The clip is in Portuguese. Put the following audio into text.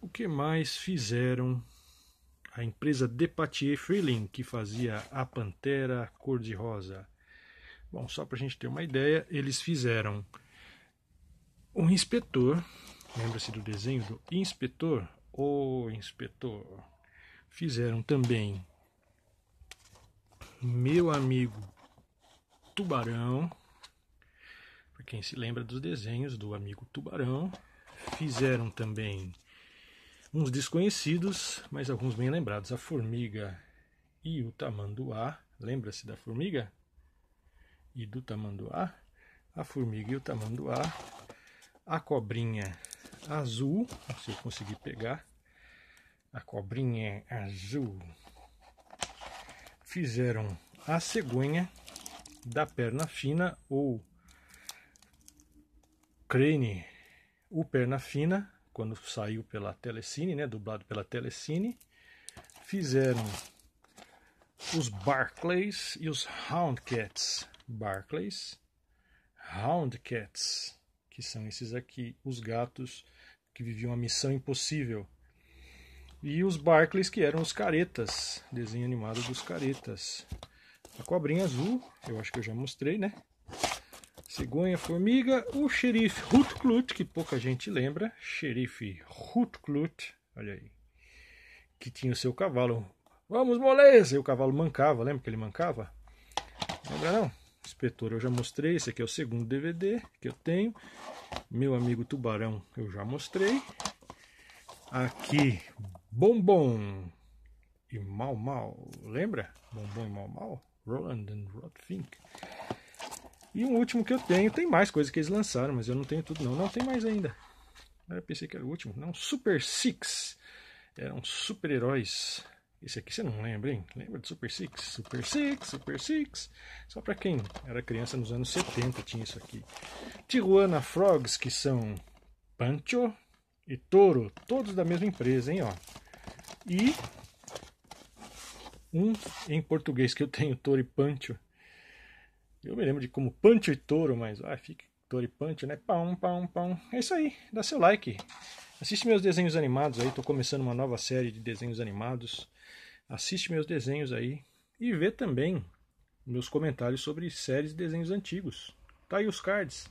O que mais fizeram a empresa Depatier Freeling, que fazia a Pantera Cor-de-Rosa? Bom, só para a gente ter uma ideia, eles fizeram um inspetor, lembra-se do desenho do inspetor? O inspetor. Fizeram também meu amigo Tubarão, para quem se lembra dos desenhos do amigo Tubarão, fizeram também Uns desconhecidos, mas alguns bem lembrados. A formiga e o tamanduá. Lembra-se da formiga? E do tamanduá? A formiga e o tamanduá. A cobrinha azul, se eu conseguir pegar. A cobrinha azul. Fizeram a cegonha da perna fina ou crene, o perna fina quando saiu pela Telecine, né, dublado pela Telecine, fizeram os Barclays e os Houndcats. Barclays, Houndcats, que são esses aqui, os gatos que viviam a missão impossível. E os Barclays, que eram os caretas, desenho animado dos caretas. A cobrinha azul, eu acho que eu já mostrei, né? Cegonha, formiga, o xerife Hutklut, que pouca gente lembra, xerife Hutklut, olha aí, que tinha o seu cavalo. Vamos, moleza! E o cavalo mancava, lembra que ele mancava? Lembra não? Inspetor, eu já mostrei, esse aqui é o segundo DVD que eu tenho. Meu amigo Tubarão, eu já mostrei. Aqui, Bombom e Mal Mal, lembra? Bombom e Mal Mal, Roland and Rothfink. E um último que eu tenho, tem mais coisa que eles lançaram, mas eu não tenho tudo não. Não tem mais ainda. Eu pensei que era o último. Não, Super Six. Eram super-heróis. Esse aqui você não lembra, hein? Lembra do Super Six? Super Six, Super Six. Só para quem era criança nos anos 70 tinha isso aqui. Tijuana Frogs, que são Pancho e Toro, todos da mesma empresa, hein? Ó. E um em português que eu tenho, Toro e Pancho eu me lembro de como Punch e Toro, mas ah, fica Toro e Punch, né? Pão, pão, pão. É isso aí, dá seu like. Assiste meus desenhos animados aí, tô começando uma nova série de desenhos animados. Assiste meus desenhos aí e vê também meus comentários sobre séries e desenhos antigos. Tá aí os cards.